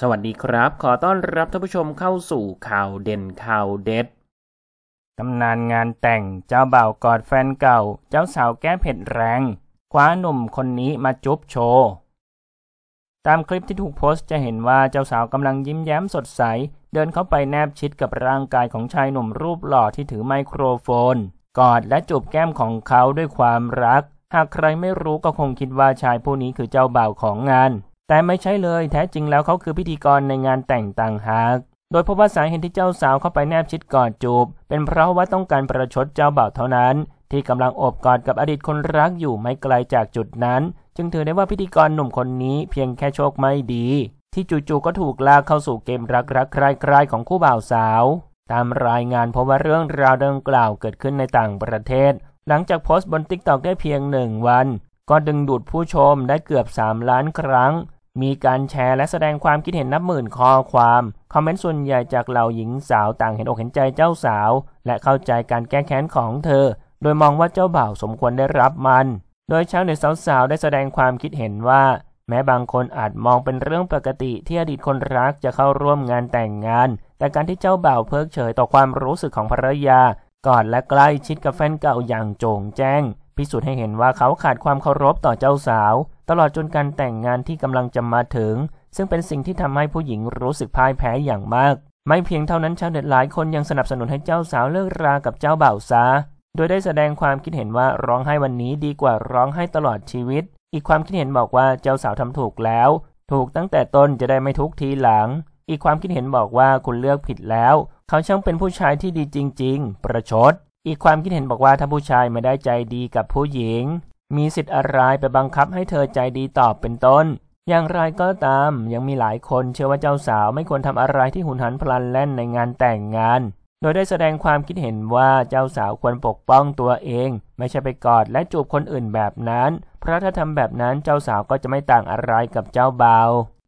สวัสดีครับ ขอต้อนรับท่านผู้ชมเข้าสู่ข่าวเด่นข่าวเด็ดตำนานงานแต่งเจ้าบ่าวกอดแฟนเก่า เจ้าสาวแก้เผ็ดแรง คว้าหนุ่มคนนี้มาจุ๊บโชว์ ตามคลิปที่ถูกโพสต์จะเห็นว่าเจ้าสาวกำลังยิ้มแย้มสดใส เดินเข้าไปแนบชิดกับร่างกายของชายหนุ่มรูปหล่อที่ถือไมโครโฟน กอดและจูบแก้มของเขาด้วยความรัก หากใครไม่รู้ก็คงคิดว่าชายผู้นี้คือเจ้าบ่าวของงานแต่ไม่ใช่เลย แท้จริงแล้วเขาคือพิธีกรในงานแต่งต่างหากโดยพบว่าสาเหตุที่เจ้าสาวเข้าไปแนบชิดกอดจูบเป็นเพราะว่าต้องการประชดเจ้าบ่าวเท่านั้น ที่กำลังอบกอดกับอดีตคนรักอยู่ไม่ไกลจากจุดนั้น จึงถือได้ว่าพิธีกรหนุ่มคนนี้เพียงแค่โชคไม่ดี ที่จู่ๆก็ถูกลากเข้าสู่เกมรักรักใครๆของคู่บ่าวสาว ตามรายงานพบว่าเรื่องราวดังกล่าวเกิดขึ้นในต่างประเทศ หลังจากโพสต์บนติ๊กต็อกได้เพียงหนึ่งวัน ก็ดึงดูดผู้ชมได้เกือบ3ล้านครั้งมีการแชร์และแสดงความคิดเห็นนับหมื่นข้อความ คอมเมนต์ส่วนใหญ่จากเหล่าหญิงสาวต่างเห็นอกเห็นใจเจ้าสาวและเข้าใจการแก้แค้นของเธอ โดยมองว่าเจ้าบ่าวสมควรได้รับมัน โดยชาวเน็ตสาวๆได้แสดงความคิดเห็นว่า แม้บางคนอาจมองเป็นเรื่องปกติที่อดีตคนรักจะเข้าร่วมงานแต่งงานแต่การที่เจ้าบ่าวเพิกเฉยต่อความรู้สึกของภรรยากอดและใกล้ชิดกับแฟนเก่าอย่างโจ่งแจ้ง พิสูจน์ให้เห็นว่าเขาขาดความเคารพต่อเจ้าสาวตลอดจนการแต่งงานที่กำลังจะมาถึง ซึ่งเป็นสิ่งที่ทำให้ผู้หญิงรู้สึกพ่ายแพ้อย่างมาก ไม่เพียงเท่านั้นชาวเน็ตหลายคนยังสนับสนุนให้เจ้าสาวเลิกรากับเจ้าบ่าวซาโดยได้แสดงความคิดเห็นว่าร้องไห้วันนี้ดีกว่าร้องไห้ตลอดชีวิต อีกความคิดเห็นบอกว่าเจ้าสาวทำถูกแล้ว ถูกตั้งแต่ต้นจะได้ไม่ทุกทีหลัง อีกความคิดเห็นบอกว่าคุณเลือกผิดแล้ว เขาช่างเป็นผู้ชายที่ดีจริง ๆ ประชดอีกความคิดเห็นบอกว่าถ้าผู้ชายไม่ได้ใจดีกับผู้หญิงมีสิทธิ์อะไรไปบังคับให้เธอใจดีตอบเป็นต้น อย่างไรก็ตามยังมีหลายคนเชื่อว่าเจ้าสาวไม่ควรทำอะไรที่หุนหันพลันแล่นในงานแต่งงาน โดยได้แสดงความคิดเห็นว่าเจ้าสาวควรปกป้องตัวเอง ไม่ใช่ไปกอดและจูบคนอื่นแบบนั้น เพราะถ้าทำแบบนั้นเจ้าสาวก็จะไม่ต่างอะไรกับเจ้าเบา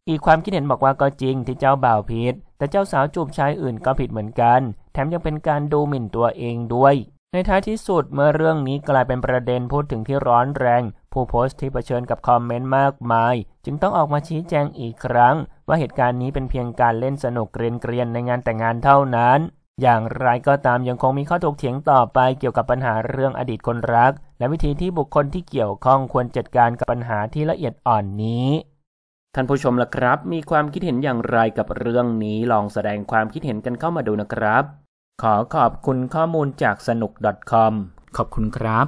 อีกความคิดเห็นบอกว่าก็จริงที่เจ้าบ่าวผิด แต่เจ้าสาวจูบชายอื่นก็ผิดเหมือนกัน แถมยังเป็นการดูหมิ่นตัวเองด้วยในท้ายที่สุดเมื่อเรื่องนี้กลายเป็นประเด็นพูดถึงที่ร้อนแรง ผู้โพสต์ที่เผชิญกับคอมเมนต์มากมาย จึงต้องออกมาชี้แจงอีกครั้ง ว่าเหตุการณ์นี้เป็นเพียงการเล่นสนุกเกรียนๆในงานแต่งงานเท่านั้น อย่างไรก็ตามยังคงมีข้อถกเถียงต่อไป เกี่ยวกับปัญหาเรื่องอดีตคนรัก และวิธีที่บุคคลที่เกี่ยวข้องควรจัดการกับปัญหาที่ละเอียดอ่อนนี้ท่านผู้ชมล่ะครับ มีความคิดเห็นอย่างไรกับเรื่องนี้ลองแสดงความคิดเห็นกันเข้ามาดูนะครับขอขอบคุณข้อมูลจากสนุก .com ขอบคุณครับ